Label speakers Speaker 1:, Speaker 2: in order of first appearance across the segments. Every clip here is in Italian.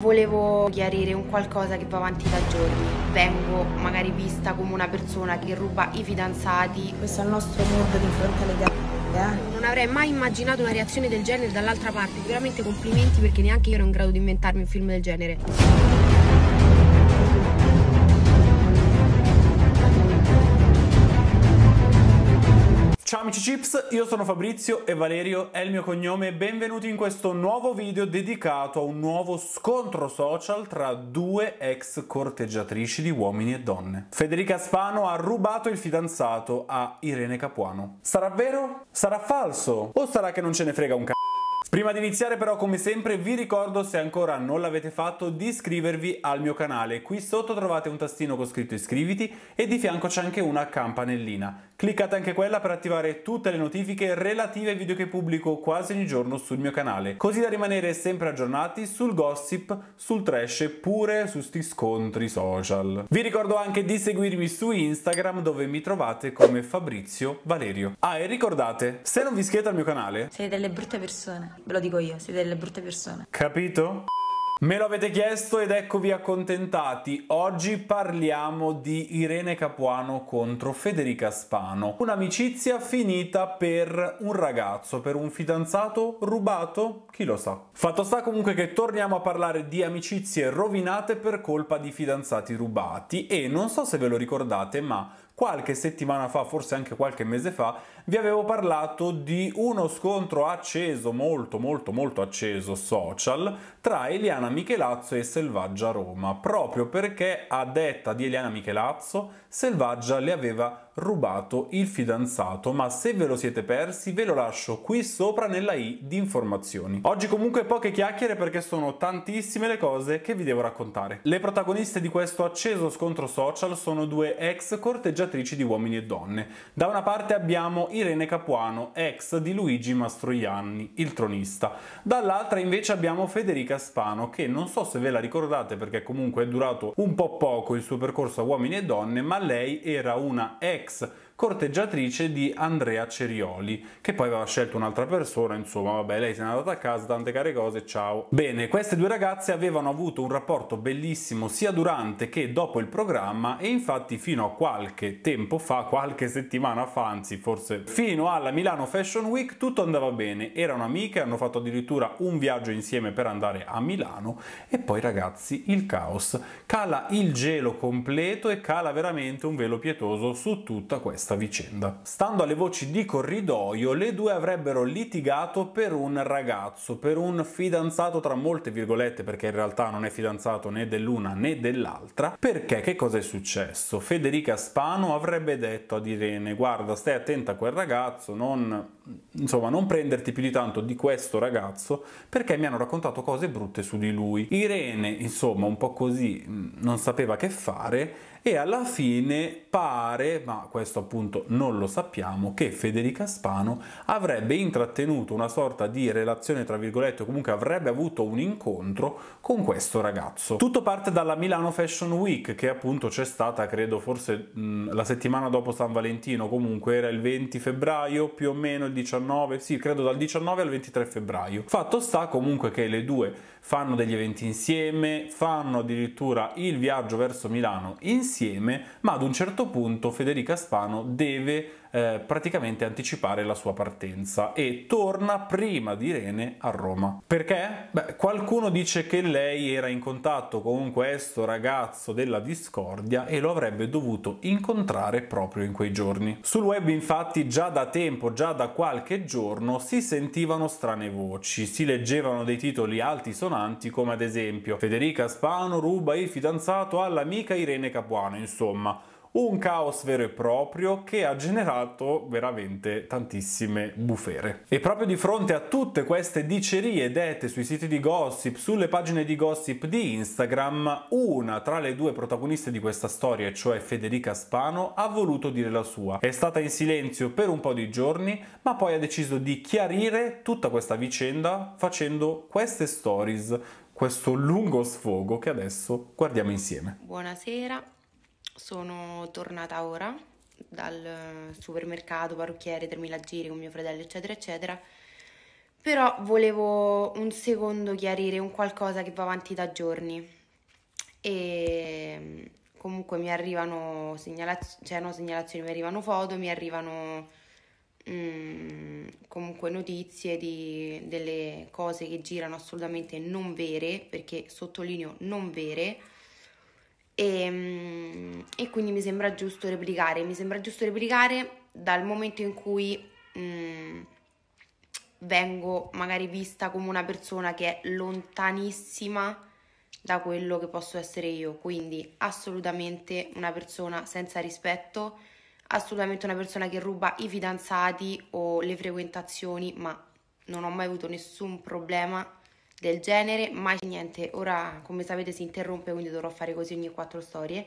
Speaker 1: Volevo chiarire un qualcosa che va avanti da giorni. Vengo magari vista come una persona che ruba i fidanzati. Questo è il nostro mondo di fronte alle gatte. Eh. Non avrei mai immaginato una reazione del genere dall'altra parte. Veramente complimenti perché neanche io ero in grado di inventarmi un film del genere.
Speaker 2: Amici Chips, io sono Fabrizio e Valerio è il mio cognome. e Benvenuti in questo nuovo video dedicato a un nuovo scontro social tra due ex corteggiatrici di uomini e donne. Federica Spano ha rubato il fidanzato a Irene Capuano. Sarà vero? Sarà falso? O sarà che non ce ne frega un c***o? Prima di iniziare però come sempre vi ricordo se ancora non l'avete fatto di iscrivervi al mio canale. Qui sotto trovate un tastino con scritto iscriviti e di fianco c'è anche una campanellina. Cliccate anche quella per attivare tutte le notifiche relative ai video che pubblico quasi ogni giorno sul mio canale, così da rimanere sempre aggiornati sul gossip, sul trash e pure su sti scontri social. Vi ricordo anche di seguirmi su Instagram dove mi trovate come Fabrizio Valerio. Ah e ricordate, se non vi iscrivete al mio canale...
Speaker 1: Siete delle brutte persone, ve lo dico io, siete delle brutte persone.
Speaker 2: Capito? Me lo avete chiesto ed eccovi accontentati. Oggi parliamo di Irene Capuano contro Federica Spano. Un'amicizia finita per un ragazzo, per un fidanzato rubato? Chi lo sa. Fatto sta comunque che torniamo a parlare di amicizie rovinate per colpa di fidanzati rubati e non so se ve lo ricordate, ma qualche settimana fa, forse anche qualche mese fa, vi avevo parlato di uno scontro acceso, molto molto molto acceso social, tra Eliana Michelazzo e Selvaggia Roma, proprio perché a detta di Eliana Michelazzo, Selvaggia le aveva rubato il fidanzato, ma se ve lo siete persi ve lo lascio qui sopra nella i di informazioni. Oggi comunque poche chiacchiere perché sono tantissime le cose che vi devo raccontare. Le protagoniste di questo acceso scontro social sono due ex corteggiatrici di uomini e donne. Da una parte abbiamo Irene Capuano, ex di Luigi Mastroianni, il tronista. Dall'altra invece abbiamo Federica Spano, che non so se ve la ricordate perché comunque è durato un po' poco il suo percorso a uomini e donne, ma lei era una ex ex corteggiatrice di Andrea Cerioli, che poi aveva scelto un'altra persona, insomma, vabbè, lei se n'è andata a casa, tante care cose, ciao. Bene, queste due ragazze avevano avuto un rapporto bellissimo sia durante che dopo il programma e infatti fino a qualche tempo fa, qualche settimana fa, anzi forse fino alla Milano Fashion Week tutto andava bene, erano amiche, hanno fatto addirittura un viaggio insieme per andare a Milano e poi ragazzi il caos. Cala il gelo completo e cala veramente un velo pietoso su tutta questa questa vicenda. Stando alle voci di corridoio, le due avrebbero litigato per un ragazzo, per un fidanzato tra molte virgolette, perché in realtà non è fidanzato né dell'una né dell'altra, perché che cosa è successo? Federica Spano avrebbe detto ad Irene guarda stai attenta a quel ragazzo, non, insomma, non prenderti più di tanto di questo ragazzo perché mi hanno raccontato cose brutte su di lui. Irene, insomma, un po' così mm, non sapeva che fare e alla fine pare, ma questo appunto non lo sappiamo, che Federica Spano avrebbe intrattenuto una sorta di relazione tra virgolette o comunque avrebbe avuto un incontro con questo ragazzo. Tutto parte dalla Milano Fashion Week che appunto c'è stata credo forse mh, mm, la settimana dopo San Valentino, comunque era il 20 febbraio più o meno il 19, sì credo dal 19 al 23 febbraio. Fatto sta comunque che le due fanno degli eventi insieme, fanno addirittura il viaggio verso Milano insieme insieme, ma ad un certo punto Federica Spano deve eh, praticamente anticipare la sua partenza e torna prima di Irene a Roma. Perché? Beh, qualcuno dice che lei era in contatto con questo ragazzo della discordia e lo avrebbe dovuto incontrare proprio in quei giorni. Sul web infatti già da tempo, già da qualche giorno, si sentivano strane voci, si leggevano dei titoli altisonanti come ad esempio Federica Spano ruba il fidanzato all'amica Irene Capuano, insomma un caos vero e proprio che ha generato veramente tantissime bufere. E proprio di fronte a tutte queste dicerie dette sui siti di gossip, sulle pagine di gossip di Instagram, una tra le due protagoniste di questa storia, cioè Federica Spano, ha voluto dire la sua. È stata in silenzio per un po' di giorni, ma poi ha deciso di chiarire tutta questa vicenda facendo queste stories questo lungo sfogo che adesso guardiamo insieme.
Speaker 1: Buonasera, sono tornata ora dal supermercato, parrucchiere, 3000 giri con mio fratello, eccetera, eccetera. Però volevo un secondo chiarire un qualcosa che va avanti da giorni. E mm, comunque mi arrivano segnalazioni, cioè no segnalazioni, mi arrivano foto, mi arrivano mh, mm, comunque notizie di delle cose che girano assolutamente non vere, perché sottolineo non vere e, ehm, e, quindi mi sembra giusto replicare, mi sembra giusto replicare dal momento in cui mh, mm, vengo magari vista come una persona che è lontanissima da quello che posso essere io, quindi assolutamente una persona senza rispetto, assolutamente una persona che ruba i fidanzati o le frequentazioni, ma non ho mai avuto nessun problema del genere, mai niente. Ora, come sapete, si interrompe, quindi dovrò fare così ogni quattro storie.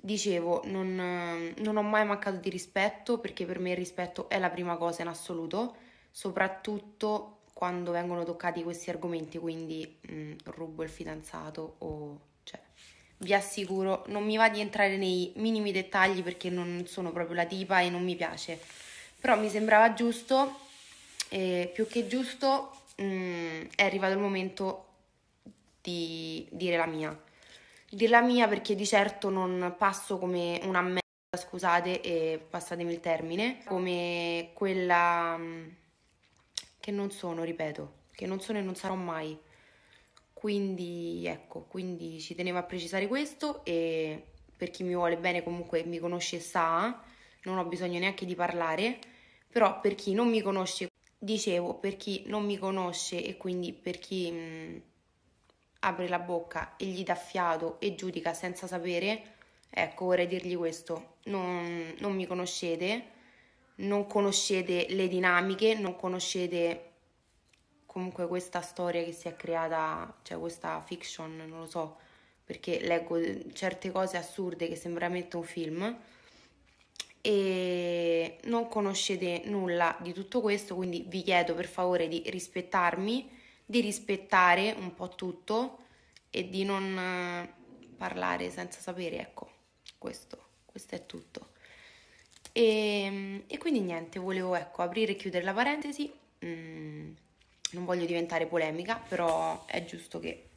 Speaker 1: Dicevo, non, non ho mai mancato di rispetto perché per me il rispetto è la prima cosa in assoluto, soprattutto quando vengono toccati questi argomenti, quindi mh, mm, rubo il fidanzato o cioè vi assicuro, non mi va di entrare nei minimi dettagli perché non sono proprio la tipa e non mi piace. Però mi sembrava giusto, eh, più che giusto, mh, mm, è arrivato il momento di dire la mia. Dire la mia perché di certo non passo come una merda, scusate e passatemi il termine, come quella mm, che non sono, ripeto, che non sono e non sarò mai. Quindi ecco, quindi ci tenevo a precisare questo e per chi mi vuole bene comunque mi conosce sa, non ho bisogno neanche di parlare, però per chi non mi conosce Dicevo, per chi non mi conosce e quindi per chi mh, mm, apre la bocca e gli dà fiato e giudica senza sapere, ecco, vorrei dirgli questo, non, non mi conoscete, non conoscete le dinamiche, non conoscete comunque questa storia che si è creata, cioè questa fiction, non lo so, perché leggo certe cose assurde che sembra veramente un film e non conoscete nulla di tutto questo, quindi vi chiedo per favore di rispettarmi, di rispettare un po' tutto e di non eh, parlare senza sapere, ecco, questo, questo è tutto. E, ehm, e quindi niente, volevo ecco, aprire e chiudere la parentesi, mm, non voglio diventare polemica, però è giusto che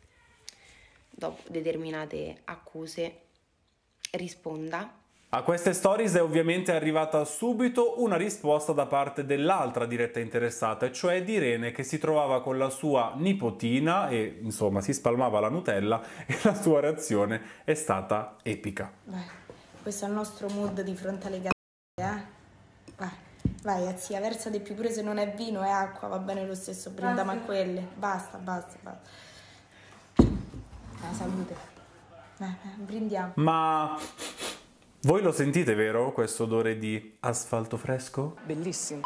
Speaker 1: dopo determinate accuse risponda
Speaker 2: a queste stories è ovviamente arrivata subito una risposta da parte dell'altra diretta interessata, cioè di Irene che si trovava con la sua nipotina e insomma si spalmava la Nutella e la sua reazione è stata epica.
Speaker 1: Vai, questo è il nostro mood di fronte alle gambe, eh? Vai, vai zia, versa di più prese, non è vino è acqua, va bene lo stesso, brinda ma quelle, basta, basta, basta. La ah, salute. Vai, vai, brindiamo.
Speaker 2: Ma... Voi lo sentite, vero? Questo odore di asfalto fresco? Bellissimo.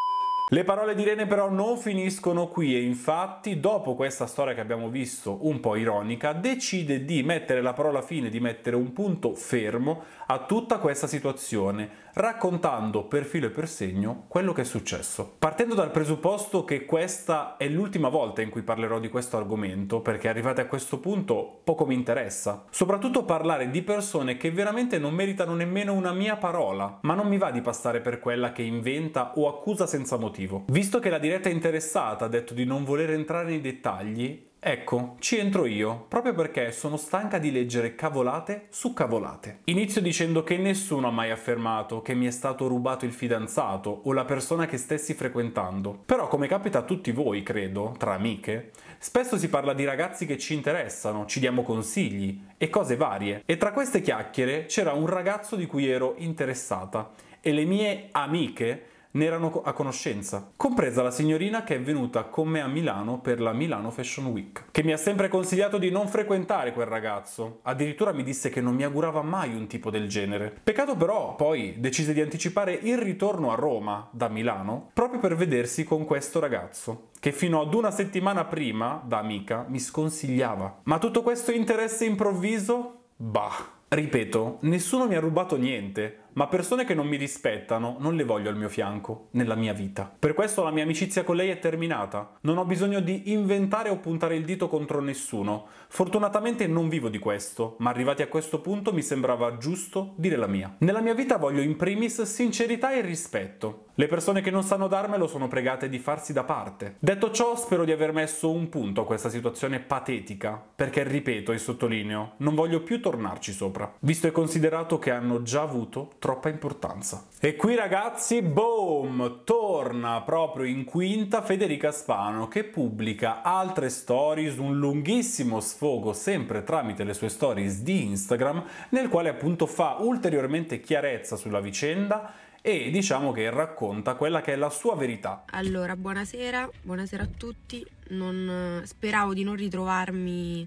Speaker 2: Le parole di Irene però non finiscono qui e infatti dopo questa storia che abbiamo visto un po' ironica decide di mettere la parola fine, di mettere un punto fermo a tutta questa situazione raccontando per filo e per segno quello che è successo. Partendo dal presupposto che questa è l'ultima volta in cui parlerò di questo argomento perché arrivate a questo punto poco mi interessa, soprattutto parlare di persone che veramente non meritano nemmeno una mia parola ma non mi va di passare per quella che inventa o accusa senza motivo motivo. Visto che la diretta interessata ha detto di non voler entrare nei dettagli, Ecco, ci entro io, proprio perché sono stanca di leggere cavolate su cavolate. Inizio dicendo che nessuno ha mai affermato che mi è stato rubato il fidanzato o la persona che stessi frequentando. Però come capita a tutti voi, credo, tra amiche, spesso si parla di ragazzi che ci interessano, ci diamo consigli e cose varie. E tra queste chiacchiere c'era un ragazzo di cui ero interessata e le mie amiche ne erano a conoscenza, compresa la signorina che è venuta con me a Milano per la Milano Fashion Week, che mi ha sempre consigliato di non frequentare quel ragazzo, addirittura mi disse che non mi augurava mai un tipo del genere. Peccato però, poi decise di anticipare il ritorno a Roma da Milano proprio per vedersi con questo ragazzo, che fino ad una settimana prima, da amica, mi sconsigliava. Ma tutto questo interesse improvviso? Bah. Ripeto, nessuno mi ha rubato niente, ma persone che non mi rispettano non le voglio al mio fianco, nella mia vita. Per questo la mia amicizia con lei è terminata. Non ho bisogno di inventare o puntare il dito contro nessuno. Fortunatamente non vivo di questo, ma arrivati a questo punto mi sembrava giusto dire la mia. Nella mia vita voglio in primis sincerità e rispetto. Le persone che non sanno darmelo sono pregate di farsi da parte. Detto ciò, spero di aver messo un punto a questa situazione patetica, perché ripeto e sottolineo, non voglio più tornarci sopra, visto e considerato che hanno già avuto troppa importanza. E qui ragazzi, boom, torna proprio in quinta Federica Spano che pubblica altre stories, un lunghissimo sfogo sempre tramite le sue stories di Instagram, nel quale appunto fa ulteriormente chiarezza sulla vicenda e diciamo che racconta quella che è la sua verità.
Speaker 1: Allora, buonasera, buonasera a tutti. Non, eh, speravo di non ritrovarmi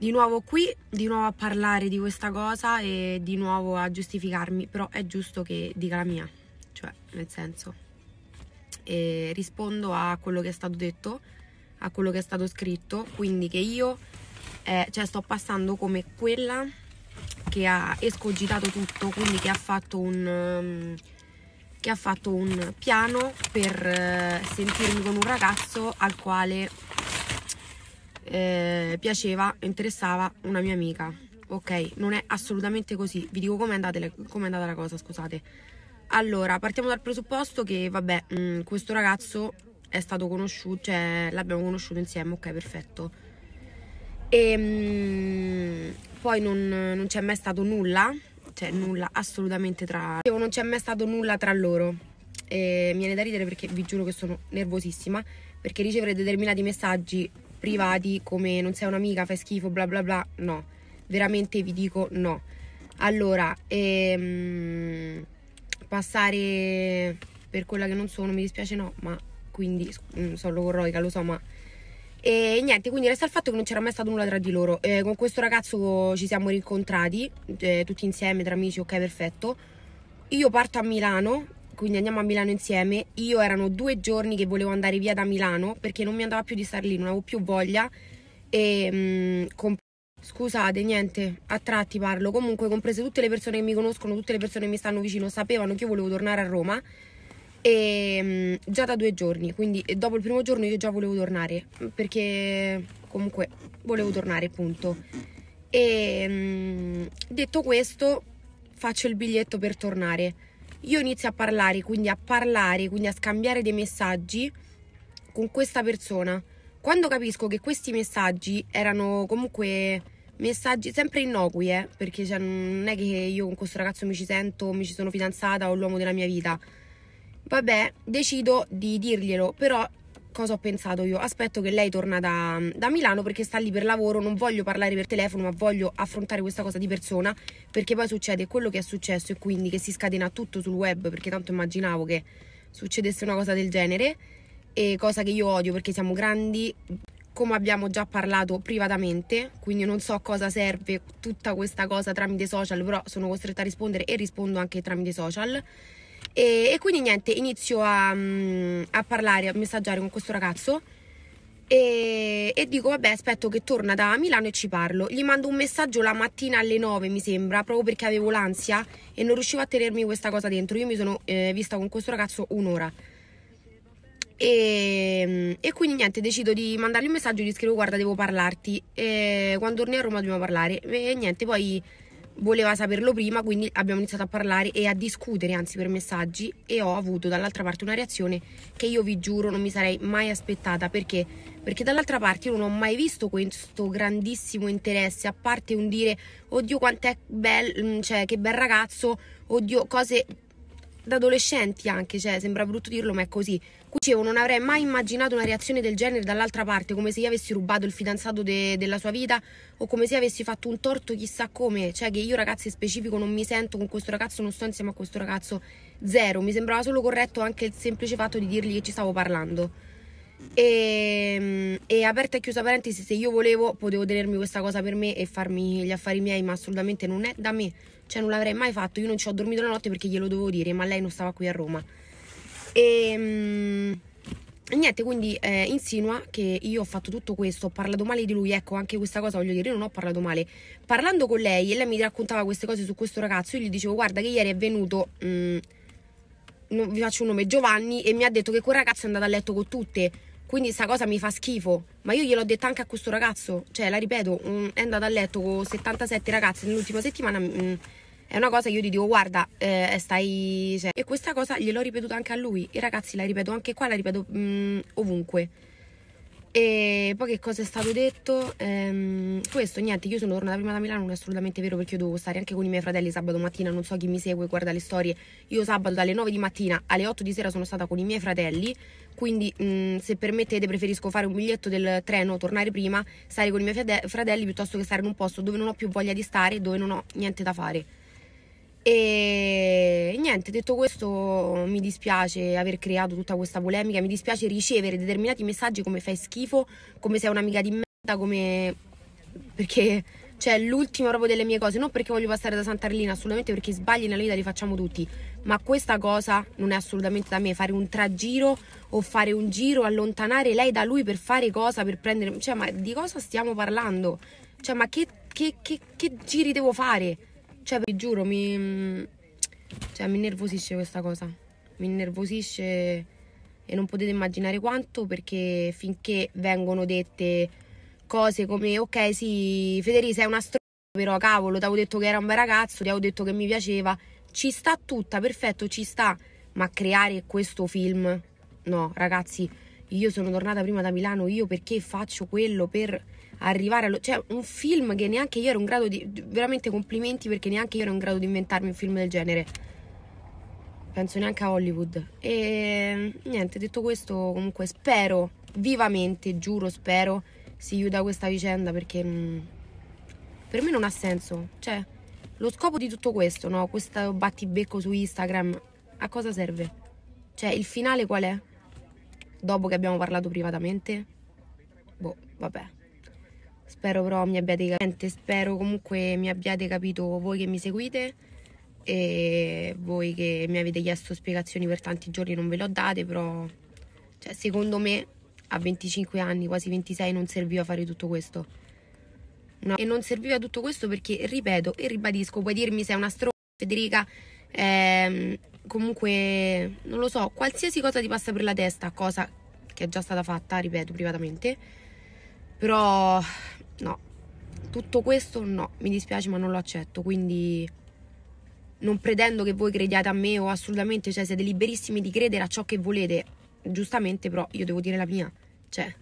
Speaker 1: di nuovo qui, di nuovo a parlare di questa cosa e di nuovo a giustificarmi, però è giusto che dica la mia, cioè nel senso e rispondo a quello che è stato detto, a quello che è stato scritto, quindi che io eh, cioè sto passando come quella che ha escogitato tutto, quindi che ha fatto un, um, ha fatto un piano per eh, sentirmi con un ragazzo al quale eh, piaceva, interessava una mia amica. Ok, non è assolutamente così. Vi dico com'è andata, com andata la cosa, scusate. Allora, partiamo dal presupposto che, vabbè, mh, mm, questo ragazzo è stato conosciuto, cioè l'abbiamo conosciuto insieme, ok, perfetto. E mh, mm, poi non, non c'è mai stato nulla, cioè nulla assolutamente tra... Non c'è mai stato nulla tra loro. E mi viene da ridere perché vi giuro che sono nervosissima, perché ricevere determinati messaggi privati come non sei un'amica, fai schifo, bla bla bla, no, veramente vi dico no. Allora, ehm, passare per quella che non sono, mi dispiace no, ma quindi sono mm, logorroica, lo so, ma... E niente, quindi resta il fatto che non c'era mai stato nulla tra di loro. Eh, con questo ragazzo ci siamo rincontrati, eh, tutti insieme, tra amici, ok, perfetto. Io parto a Milano quindi andiamo a Milano insieme. Io erano due giorni che volevo andare via da Milano perché non mi andava più di star lì, non avevo più voglia. E mh, mm, comp- Scusate, niente, a tratti parlo. Comunque, comprese tutte le persone che mi conoscono, tutte le persone che mi stanno vicino, sapevano che io volevo tornare a Roma. E mh, mm, già da due giorni, quindi dopo il primo giorno io già volevo tornare perché comunque volevo tornare, punto. E mh, mm, detto questo, faccio il biglietto per tornare io inizio a parlare, quindi a parlare, quindi a scambiare dei messaggi con questa persona. Quando capisco che questi messaggi erano comunque messaggi sempre innocui, eh, perché cioè, non è che io con questo ragazzo mi ci sento, mi ci sono fidanzata o l'uomo della mia vita. Vabbè, decido di dirglielo, però cosa ho pensato io? Aspetto che lei torna da, da, Milano perché sta lì per lavoro, non voglio parlare per telefono, ma voglio affrontare questa cosa di persona perché poi succede quello che è successo e quindi che si scatena tutto sul web perché tanto immaginavo che succedesse una cosa del genere e cosa che io odio perché siamo grandi come abbiamo già parlato privatamente, quindi non so a cosa serve tutta questa cosa tramite social, però sono costretta a rispondere e rispondo anche tramite social. E, e quindi niente, inizio a, mm, a, parlare, a messaggiare con questo ragazzo e, e, dico vabbè aspetto che torna da Milano e ci parlo. Gli mando un messaggio la mattina alle 9 mi sembra, proprio perché avevo l'ansia e non riuscivo a tenermi questa cosa dentro. Io mi sono eh, vista con questo ragazzo un'ora. E, mm, e, quindi niente, decido di mandargli un messaggio, gli scrivo guarda devo parlarti, e quando torni a Roma dobbiamo parlare. E niente, poi voleva saperlo prima, quindi abbiamo iniziato a parlare e a discutere, anzi per messaggi, e ho avuto dall'altra parte una reazione che io vi giuro non mi sarei mai aspettata, perché? Perché dall'altra parte io non ho mai visto questo grandissimo interesse, a parte un dire "Oddio, quant'è bel, mm, cioè che bel ragazzo", oddio, cose da adolescenti anche, cioè sembra brutto dirlo, ma è così Dicevo, non avrei mai immaginato una reazione del genere dall'altra parte, come se io avessi rubato il fidanzato de- della sua vita o come se io avessi fatto un torto chissà come. Cioè che io ragazzi in specifico non mi sento con questo ragazzo, non sto insieme a questo ragazzo. Zero, mi sembrava solo corretto anche il semplice fatto di dirgli che ci stavo parlando. E, ehm, e, aperta e chiusa parentesi, se io volevo potevo tenermi questa cosa per me e farmi gli affari miei, ma assolutamente non è da me, cioè non l'avrei mai fatto, io non ci ho dormito la notte perché glielo dovevo dire, ma lei non stava qui a Roma. E ehm, niente, quindi eh, insinua che io ho fatto tutto questo, ho parlato male di lui, ecco, anche questa cosa voglio dire, io non ho parlato male. Parlando con lei e lei mi raccontava queste cose su questo ragazzo, io gli dicevo "Guarda che ieri è venuto mh, mm, non, vi faccio un nome, Giovanni e mi ha detto che quel ragazzo è andato a letto con tutte. Quindi sta cosa mi fa schifo. Ma io gliel'ho detta anche a questo ragazzo. Cioè, la ripeto, mh, mm, è andato a letto con 77 ragazze nell'ultima settimana. Mh, mm, è una cosa che io ti dico, guarda, eh, stai... Cioè. E questa cosa gliel'ho ripetuta anche a lui. E ragazzi, la ripeto anche qua, la ripeto mh, mm, ovunque. E poi che cosa è stato detto? Ehm, questo, niente, io sono tornata prima da Milano, non è assolutamente vero perché io dovevo stare anche con i miei fratelli sabato mattina, non so chi mi segue, guarda le storie. Io sabato dalle 9 di mattina alle 8 di sera sono stata con i miei fratelli, quindi mh, mm, se permettete preferisco fare un biglietto del treno, tornare prima, stare con i miei fratelli piuttosto che stare in un posto dove non ho più voglia di stare, dove non ho niente da fare. E niente, detto questo, mi dispiace aver creato tutta questa polemica, mi dispiace ricevere determinati messaggi come fai schifo, come sei un'amica di merda, come perché cioè l'ultima proprio delle mie cose, non perché voglio passare da Sant'Arlina, assolutamente perché sbagli nella vita li facciamo tutti, ma questa cosa non è assolutamente da me, fare un tragiro o fare un giro, allontanare lei da lui per fare cosa, per prendere, cioè ma di cosa stiamo parlando? Cioè ma che, che, che, che giri devo fare? Cioè, vi giuro, mi... Cioè, mi innervosisce questa cosa. Mi innervosisce e non potete immaginare quanto perché finché vengono dette cose come ok sì Federica sei una stronza però cavolo ti avevo detto che era un bel ragazzo ti avevo detto che mi piaceva ci sta tutta perfetto ci sta ma creare questo film no ragazzi io sono tornata prima da Milano io perché faccio quello per arrivare allo... Cioè, un film che neanche io ero in grado di... Veramente complimenti perché neanche io ero in grado di inventarmi un film del genere. Penso neanche a Hollywood. E niente, detto questo, comunque spero, vivamente, giuro, spero, si chiuda questa vicenda perché mh, mm, per me non ha senso. Cioè, lo scopo di tutto questo, no? Questo battibecco su Instagram, a cosa serve? Cioè, il finale qual è? Dopo che abbiamo parlato privatamente? Boh, vabbè. Spero però mi abbiate capito, spero comunque mi abbiate capito voi che mi seguite e voi che mi avete chiesto spiegazioni per tanti giorni non ve le ho date, però cioè, secondo me a 25 anni, quasi 26, non serviva fare tutto questo. No. E non serviva tutto questo perché, ripeto e ribadisco, puoi dirmi se è una stro... Federica, ehm, comunque, non lo so, qualsiasi cosa ti passa per la testa, cosa che è già stata fatta, ripeto, privatamente, però no. Tutto questo no, mi dispiace ma non lo accetto, quindi non pretendo che voi crediate a me o assolutamente, cioè siete liberissimi di credere a ciò che volete, giustamente però io devo dire la mia, cioè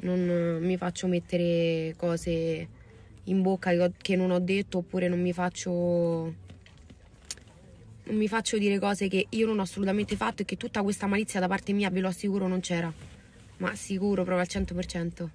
Speaker 1: non mi faccio mettere cose in bocca che, non ho detto oppure non mi faccio non mi faccio dire cose che io non ho assolutamente fatto e che tutta questa malizia da parte mia, ve lo assicuro, non c'era. Ma sicuro, proprio al 100%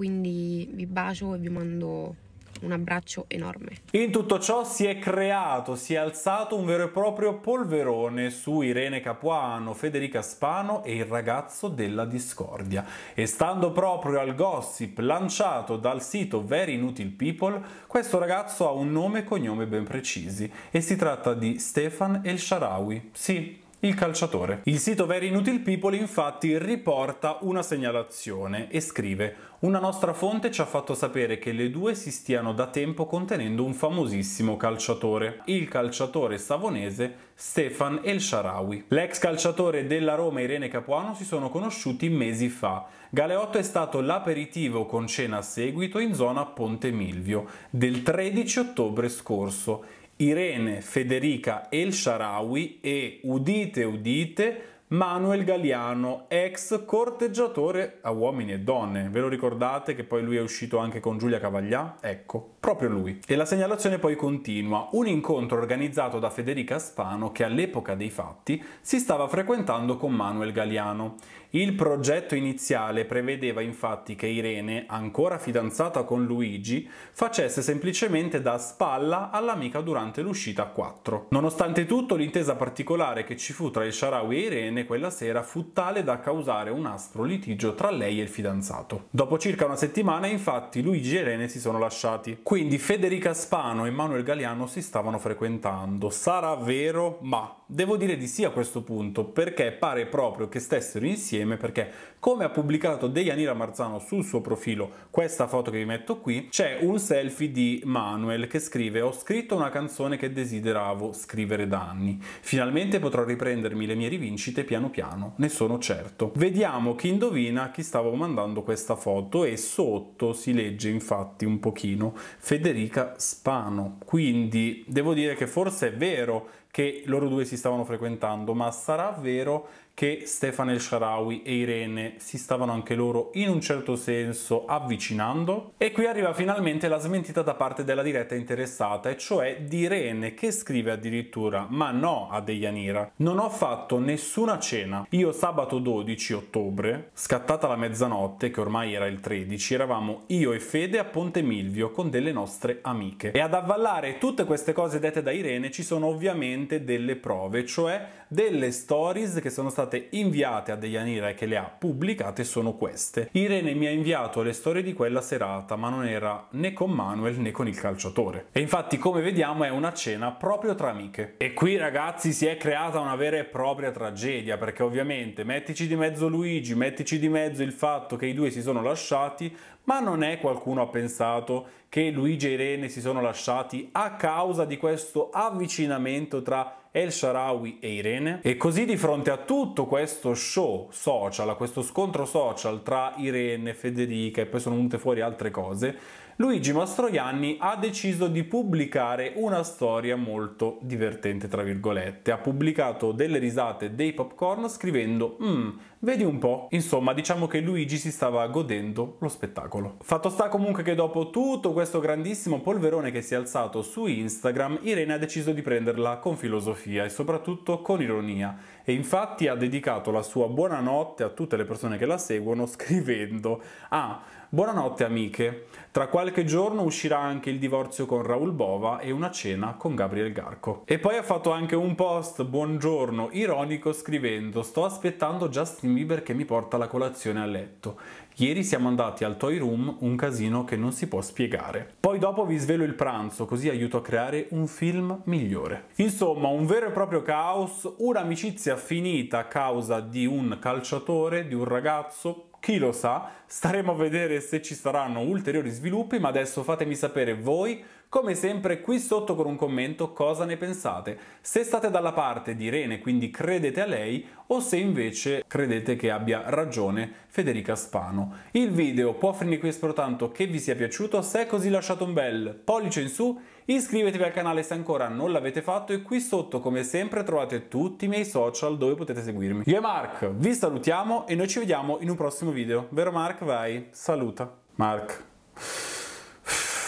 Speaker 1: quindi vi bacio e vi mando un abbraccio enorme.
Speaker 2: In tutto ciò si è creato, si è alzato un vero e proprio polverone su Irene Capuano, Federica Spano e il ragazzo della discordia. E stando proprio al gossip lanciato dal sito Very Inutil People, questo ragazzo ha un nome e cognome ben precisi e si tratta di Stefan El Sharawi. Sì, il calciatore. Il sito Very Inutile People infatti riporta una segnalazione e scrive una nostra fonte ci ha fatto sapere che le due si stiano da tempo contenendo un famosissimo calciatore, il calciatore savonese Stefan El Sharawi. L'ex calciatore della Roma Irene Capuano si sono conosciuti mesi fa. Galeotto è stato l'aperitivo con cena a seguito in zona Ponte Milvio del 13 ottobre scorso Irene Federica El Sharawi e, udite udite, Manuel Galiano, ex corteggiatore a uomini e donne. Ve lo ricordate che poi lui è uscito anche con Giulia Cavaglià? Ecco, proprio lui. E la segnalazione poi continua. Un incontro organizzato da Federica Spano che all'epoca dei fatti si stava frequentando con Manuel Galiano. Il progetto iniziale prevedeva infatti che Irene, ancora fidanzata con Luigi, facesse semplicemente da spalla all'amica durante l'uscita a 4. Nonostante tutto, l'intesa particolare che ci fu tra il Sharawi e Irene quella sera fu tale da causare un aspro litigio tra lei e il fidanzato. Dopo circa una settimana, infatti, Luigi e Irene si sono lasciati. Quindi Federica Spano e Manuel Galeano si stavano frequentando. Sarà vero, ma Devo dire di sì a questo punto, perché pare proprio che stessero insieme, perché come ha pubblicato Deianira Marzano sul suo profilo, questa foto che vi metto qui, c'è un selfie di Manuel che scrive «Ho scritto una canzone che desideravo scrivere da anni. Finalmente potrò riprendermi le mie rivincite piano piano, ne sono certo». Vediamo chi indovina chi stavo mandando questa foto e sotto si legge infatti un pochino Federica Spano. Quindi devo dire che forse è vero che loro due si stavano frequentando, ma sarà vero che Stefano El Sharawi e Irene si stavano anche loro in un certo senso avvicinando e qui arriva finalmente la smentita da parte della diretta interessata e cioè di Irene che scrive addirittura ma no a Deianira non ho fatto nessuna cena io sabato 12 ottobre scattata la mezzanotte che ormai era il 13 eravamo io e Fede a Ponte Milvio con delle nostre amiche e ad avvallare tutte queste cose dette da Irene ci sono ovviamente delle prove cioè delle stories che sono state inviate a Deianira e che le ha pubblicate sono queste. Irene mi ha inviato le storie di quella serata, ma non era né con Manuel né con il calciatore. E infatti, come vediamo, è una cena proprio tra amiche. E qui, ragazzi, si è creata una vera e propria tragedia, perché ovviamente mettici di mezzo Luigi, mettici di mezzo il fatto che i due si sono lasciati, ma non è qualcuno ha pensato che Luigi e Irene si sono lasciati a causa di questo avvicinamento tra El Sharawi e Irene. E così di fronte a tutto questo show social, a questo scontro social tra Irene, Federica e poi sono venute fuori altre cose, Luigi Mastroianni ha deciso di pubblicare una storia molto divertente, tra virgolette. Ha pubblicato delle risate dei popcorn scrivendo «Mmm, vedi un po'». Insomma, diciamo che Luigi si stava godendo lo spettacolo. Fatto sta comunque che dopo tutto questo grandissimo polverone che si è alzato su Instagram, Irene ha deciso di prenderla con filosofia e soprattutto con ironia. E infatti ha dedicato la sua buonanotte a tutte le persone che la seguono scrivendo «Ah, Buonanotte amiche, tra qualche giorno uscirà anche il divorzio con Raul Bova e una cena con Gabriel Garco. E poi ha fatto anche un post buongiorno ironico scrivendo sto aspettando Justin Bieber che mi porta la colazione a letto. Ieri siamo andati al Toy Room, un casino che non si può spiegare. Poi dopo vi svelo il pranzo, così aiuto a creare un film migliore. Insomma, un vero e proprio caos, un'amicizia finita a causa di un calciatore, di un ragazzo, chi lo sa, staremo a vedere se ci saranno ulteriori sviluppi, ma adesso fatemi sapere voi, come sempre qui sotto con un commento cosa ne pensate, se state dalla parte di Irene, quindi credete a lei, o se invece credete che abbia ragione Federica Spano. Il video può finire qui, spero tanto che vi sia piaciuto, se è così lasciate un bel pollice in su Iscrivetevi al canale se ancora non l'avete fatto e qui sotto come sempre trovate tutti i miei social dove potete seguirmi. Io e Mark vi salutiamo e noi ci vediamo in un prossimo video. Vero Mark? Vai, saluta. Mark.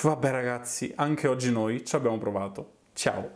Speaker 2: Vabbè ragazzi, anche oggi noi ci abbiamo provato. Ciao!